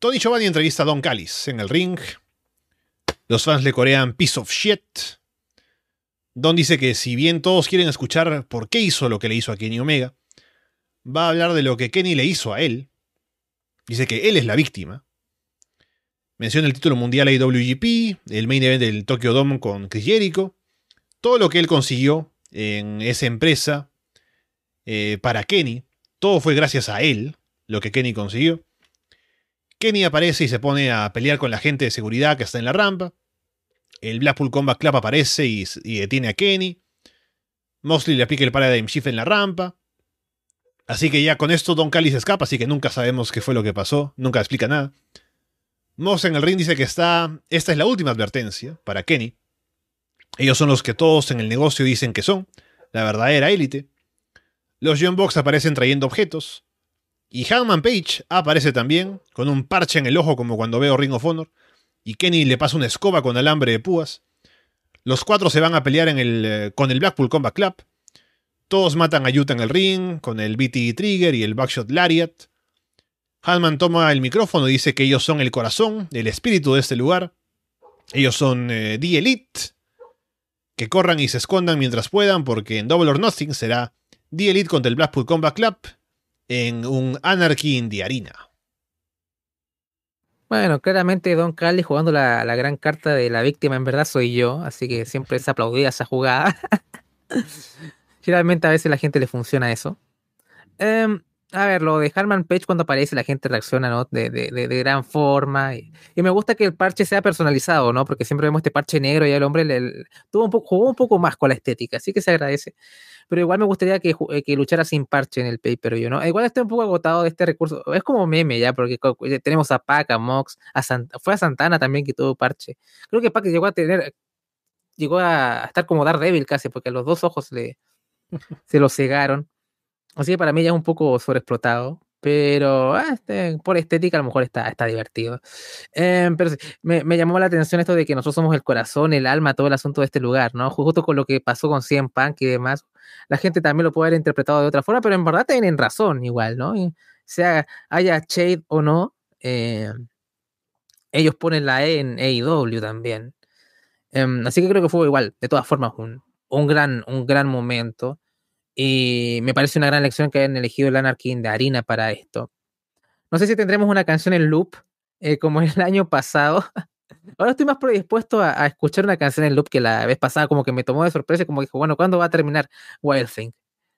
Tony Giovanni entrevista a Don Callis en el ring. Los fans le corean piece of shit. Don dice que si bien todos quieren escuchar por qué hizo lo que le hizo a Kenny Omega, va a hablar de lo que Kenny le hizo a él. Dice que él es la víctima. Menciona el título mundial IWGP, el main event del Tokyo Dome con Chris Jericho, todo lo que él consiguió en esa empresa eh, para Kenny, todo fue gracias a él, lo que Kenny consiguió. Kenny aparece y se pone a pelear con la gente de seguridad que está en la rampa. El Blackpool Combat Clap aparece y, detiene a Kenny. Mosley le aplica el de Shift en la rampa. Así que ya con esto Don Cali se escapa, así que nunca sabemos qué fue lo que pasó, nunca explica nada. Moss en el ring dice que está. Esta es la última advertencia para Kenny. Ellos son los que todos en el negocio dicen que son, la verdadera élite. Los John Box aparecen trayendo objetos. Y Hangman Page aparece también, con un parche en el ojo como cuando veo Ring of Honor, y Kenny le pasa una escoba con alambre de púas. Los cuatro se van a pelear eh, con el Blackpool Combat Club. Todos matan a Yuta en el ring, con el BT Trigger y el Backshot Lariat. Hanman toma el micrófono y dice que ellos son el corazón, el espíritu de este lugar. Ellos son D eh, Elite. Que corran y se escondan mientras puedan, porque en Double or Nothing será The Elite contra el Blackpool Combat Club en un Anarchy in Bueno, claramente Don Cali jugando la, la, gran carta de la víctima, en verdad soy yo, así que siempre es aplaudida esa jugada. Generalmente a veces la gente le funciona eso. Em, a ver, lo de Harman Page cuando aparece la gente reacciona de, de, de, gran forma. Y, me gusta que el parche sea personalizado, ¿no? Porque siempre vemos este parche negro y el hombre le, tuvo un poco, jugó un poco más con la estética, así que se agradece pero igual me gustaría eh, que, luchara sin parche en el pay pero yo ¿no? Igual estoy un poco agotado de este recurso, es como meme ya, porque eh, tenemos a Pac, a Mox, a fue a Santana también que tuvo parche. Creo que Pac llegó a tener, llegó a estar como dar débil casi, porque los dos ojos le, se lo cegaron. Así que para mí ya es un poco sobreexplotado. Pero ah, este, por estética a lo mejor está, divertido. Em, pero me, llamó la atención esto de que nosotros somos el corazón, el alma, todo el asunto de este lugar, ¿no? Justo con lo que pasó con Cien Punk y demás, la gente también lo puede haber interpretado de otra forma, pero en verdad tienen razón igual, ¿no? sea haya shade o no, eh, ellos ponen la E en e W también. Em, así que creo que fue igual, de todas formas, un, gran, un gran momento. Y me parece una gran lección que hayan elegido el Anarkin de harina para esto. No sé si tendremos una canción en loop, eh, como el año pasado. Ahora estoy más predispuesto a, escuchar una canción en loop que la vez pasada, como que me tomó de sorpresa, como dijo, bueno, ¿cuándo va a terminar Wild Thing?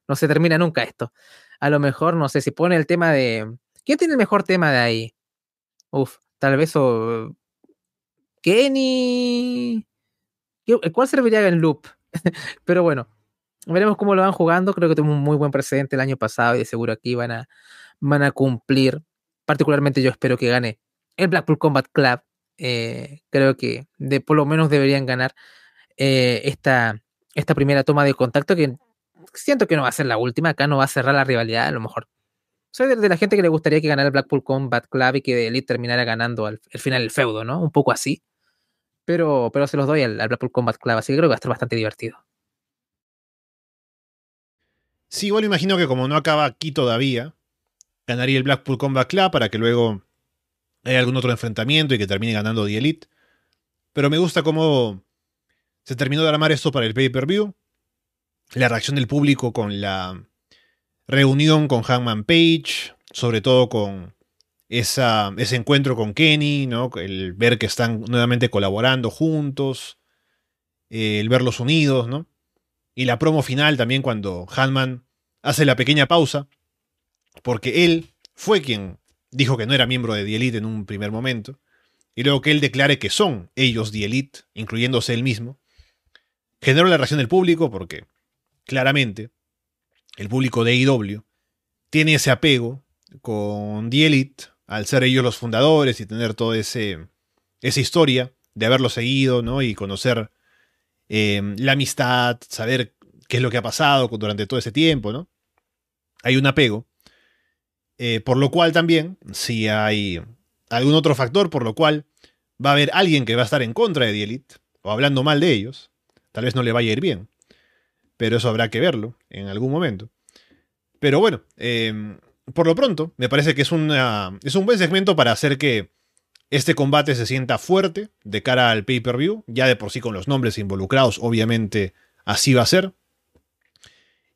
No se termina nunca esto. A lo mejor, no sé, si pone el tema de. ¿Quién tiene el mejor tema de ahí? Uf, tal vez o. Kenny. ¿Cuál serviría en loop? Pero bueno, veremos cómo lo van jugando. Creo que tuvo un muy buen precedente el año pasado y seguro aquí van a, van a cumplir. Particularmente yo espero que gane el Blackpool Combat Club. Eh, creo que de, por lo menos deberían ganar eh, esta, esta primera toma de contacto que siento que no va a ser la última. Acá no va a cerrar la rivalidad, a lo mejor. Soy de, la gente que le gustaría que ganara el Blackpool Combat Club y que Elite terminara ganando al, final el feudo, ¿no? Un poco así. Pero, pero se los doy al Blackpool Combat Club, así que creo que va a estar bastante divertido. Sí, igual imagino que como no acaba aquí todavía, ganaría el Blackpool Combat Club para que luego haya algún otro enfrentamiento y que termine ganando The Elite. Pero me gusta cómo se terminó de armar esto para el pay-per-view. La reacción del público con la reunión con Hangman Page, sobre todo con esa, ese encuentro con Kenny, ¿no? el ver que están nuevamente colaborando juntos, eh, el verlos unidos, ¿no? Y la promo final también cuando Hanman hace la pequeña pausa, porque él fue quien dijo que no era miembro de The Elite en un primer momento, y luego que él declare que son ellos The Elite, incluyéndose él mismo, generó la reacción del público porque claramente el público de IW e tiene ese apego con The Elite, al ser ellos los fundadores y tener toda esa historia de haberlo seguido ¿no? y conocer Em, la amistad, saber qué es lo que ha pasado durante todo ese tiempo, ¿no? Hay un apego. Eh, por lo cual también, si hay algún otro factor, por lo cual va a haber alguien que va a estar en contra de The Elite, o hablando mal de ellos, tal vez no le vaya a ir bien. Pero eso habrá que verlo en algún momento. Pero bueno, em, por lo pronto, me parece que es, es un buen segmento para hacer que este combate se sienta fuerte de cara al pay-per-view, ya de por sí con los nombres involucrados, obviamente así va a ser.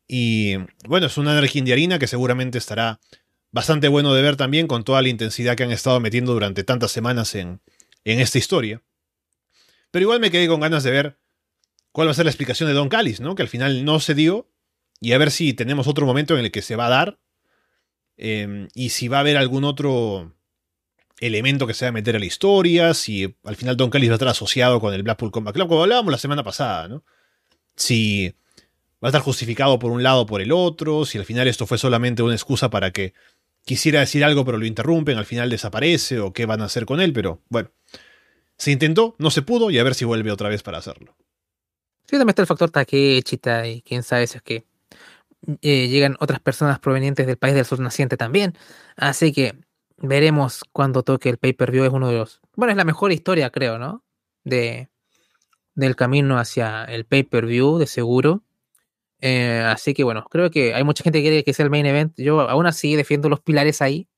Y bueno, es una energía harina que seguramente estará bastante bueno de ver también con toda la intensidad que han estado metiendo durante tantas semanas en, en esta historia. Pero igual me quedé con ganas de ver cuál va a ser la explicación de Don Callis, ¿no? Que al final no se dio. Y a ver si tenemos otro momento en el que se va a dar. Em, y si va a haber algún otro elemento que se va a meter a la historia, si al final Don Callis va a estar asociado con el Blackpool Combat Club, como hablábamos la semana pasada, ¿no? Si va a estar justificado por un lado o por el otro, si al final esto fue solamente una excusa para que quisiera decir algo pero lo interrumpen, al final desaparece o qué van a hacer con él, pero bueno, se intentó, no se pudo y a ver si vuelve otra vez para hacerlo. Sí, también está el factor Takechita y quién sabe si es que eh, llegan otras personas provenientes del país del sur naciente también. Así que veremos cuando toque el pay-per-view. Es uno de los. Bueno, es la mejor historia, creo, ¿no? De, del camino hacia el pay-per-view, de seguro. Eh, así que bueno, creo que hay mucha gente que quiere que sea el main event. Yo aún así defiendo los pilares ahí,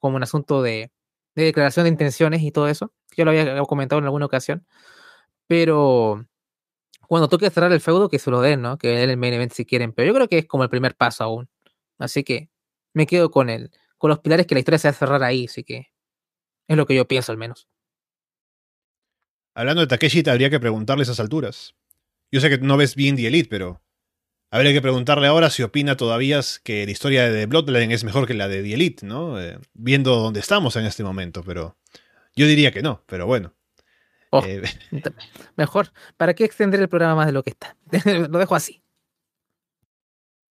como un asunto de, declaración de intenciones y todo eso. Yo lo había comentado en alguna ocasión. Pero cuando toque cerrar el feudo, que se lo den, ¿no? Que den el main event si quieren. Pero yo creo que es como el primer paso aún. Así que me quedo con él con los pilares que la historia se va a cerrar ahí, así que es lo que yo pienso al menos. Hablando de Takeshi, habría que preguntarle esas alturas. Yo sé que no ves bien The Elite, pero habría que preguntarle ahora si opina todavía que la historia de Bloodline es mejor que la de The Elite, ¿no? Eh, viendo dónde estamos en este momento, pero yo diría que no, pero bueno. Oh, eh, mejor, ¿para qué extender el programa más de lo que está? lo dejo así.